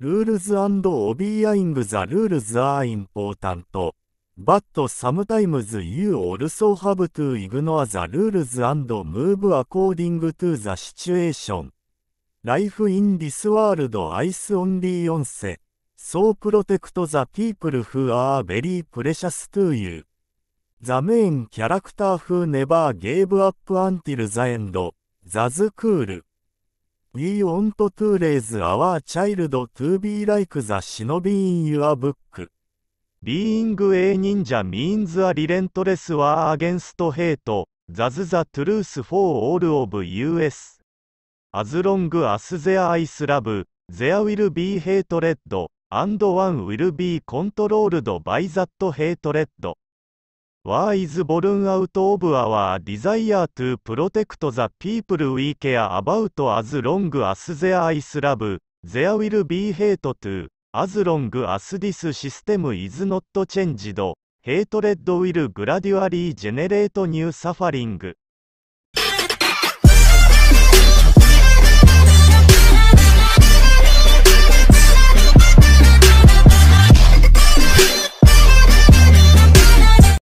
Rules and obeying the rules are important. But sometimes you also have to ignore the rules and move according to the situation. Life in this world is only once. So protect the people who are very precious to you. The main character who never gave up until the end. t h e s cool. We want to raise our child to be like the shinobi in your book. Being a ninja means a relentless war against hate. That's the truth for all of us. As long as there is love, there will be hatred, and one will be controlled by that hatred. Why is born out of our desire to protect the people we care about as long as there is love, there will be hate t o as long as this system is not changed, hatred will gradually generate new suffering.